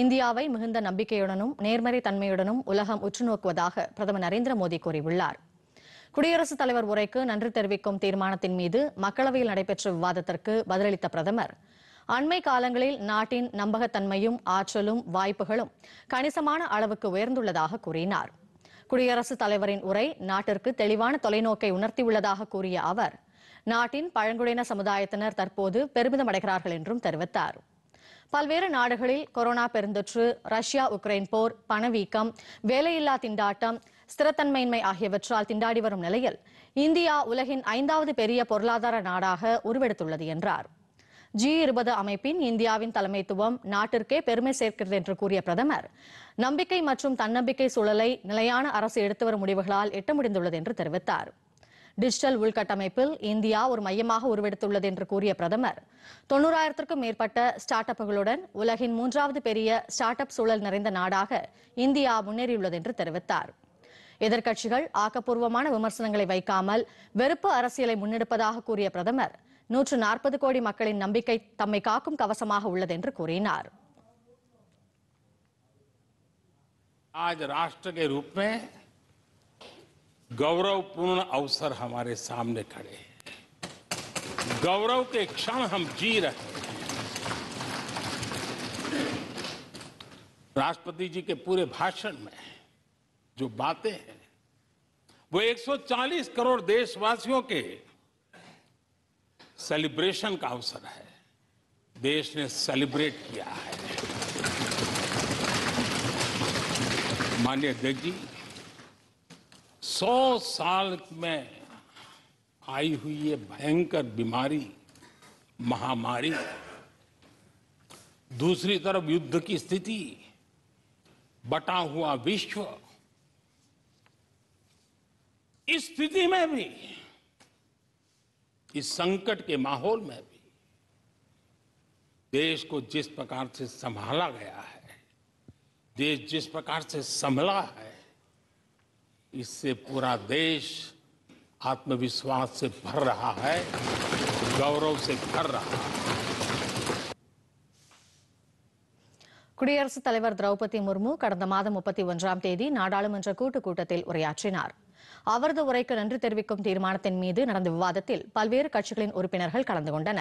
இந்தியாவை மிகுந்த நம்பிக்கையுடனும் நேர்மறை தன்மையுடனும் உலகம் உற்றுநோக்குவதாக பிரதமர் நரேந்திர மோடி கூறியுள்ளார் குடியரசுத் தலைவர் உரைக்கு நன்றி தெரிவிக்கும் தீர்மானத்தின் மீது மக்களவையில் நடைபெற்ற விவாதத்திற்கு பதிலளித்த பிரதமர் அண்மை காலங்களில் நாட்டின் நம்பகத்தன்மையும் ஆற்றலும் வாய்ப்புகளும் கணிசமான அளவுக்கு உயர்ந்துள்ளதாக கூறினார் குடியரசுத் தலைவரின் உரை நாட்டிற்கு தெளிவான தொலைநோக்கை உணர்த்தியுள்ளதாக கூறிய அவர் நாட்டின் பழங்குடியின சமுதாயத்தினர் தற்போது பெருமிதம் அடைகிறார்கள் என்றும் தெரிவித்தாா் பல்வேறு நாடுகளில் கொரோனா பெருந்தொற்று ரஷ்யா உக்ரைன் போர் பணவீக்கம் வேலையில்லா திண்டாட்டம் ஸ்திரத்தன்மையின்மை ஆகியவற்றால் திண்டாடி வரும் நிலையில் இந்தியா உலகின் ஐந்தாவது பெரிய பொருளாதார நாடாக உருவெடுத்துள்ளது என்றார் ஜி இருபது அமைப்பின் இந்தியாவின் தலைமைத்துவம் நாட்டிற்கே பெருமை சேர்க்கிறது என்று கூறிய பிரதமர் நம்பிக்கை மற்றும் தன்னம்பிக்கை சூழலை நிலையான அரசு எடுத்து வரும் முடிவுகளால் எட்ட முடிந்துள்ளது என்று தெரிவித்தாா் டிஜிட்டல் உள்கட்டமைப்பில் இந்தியா ஒரு மையமாக உருவெடுத்துள்ளது என்று கூறிய பிரதமர் தொன்னூறாயிரத்திற்கும் மேற்பட்ட ஸ்டார்ட் அப்புகளுடன் உலகின் மூன்றாவது பெரிய ஸ்டார்ட் அப் சூழல் நிறைந்த நாடாக இந்தியா முன்னேறியுள்ளது என்று தெரிவித்தார் எதிர்க்கட்சிகள் ஆக்கப்பூர்வமான விமர்சனங்களை வைக்காமல் வெறுப்பு அரசியலை முன்னெடுப்பதாக கூறிய பிரதமர் நூற்று நாற்பது கோடி மக்களின் நம்பிக்கை தம்மை காக்கும் கவசமாக உள்ளது என்று கூறினார் गौरवपूर्ण अवसर हमारे सामने खड़े हैं गौरव के क्षण हम जी रहे हैं राष्ट्रपति जी के पूरे भाषण में जो बातें हैं वो 140 करोड़ देशवासियों के सेलिब्रेशन का अवसर है देश ने सेलिब्रेट किया है माननीय अध्यक्ष जी सौ साल में आई हुई ये भयंकर बीमारी महामारी दूसरी तरफ युद्ध की स्थिति बटा हुआ विश्व इस स्थिति में भी इस संकट के माहौल में भी देश को जिस प्रकार से संभाला गया है देश जिस प्रकार से संभला है इससे पूरा देश आत्मविश्वास से भर रहा है गौरव से भर रहा है குடியரசுத் தலைவர் திரௌபதி முர்மு கடந்த மாதம் முப்பத்தி ஒன்றாம் தேதி நாடாளுமன்ற கூட்டுக் கூட்டத்தில் உரையாற்றினார் அவரது உரைக்கு நன்றி தெரிவிக்கும் தீர்மானத்தின் மீது நடந்த விவாதத்தில் பல்வேறு கட்சிகளின் உறுப்பினர்கள் கலந்து கொண்டனர்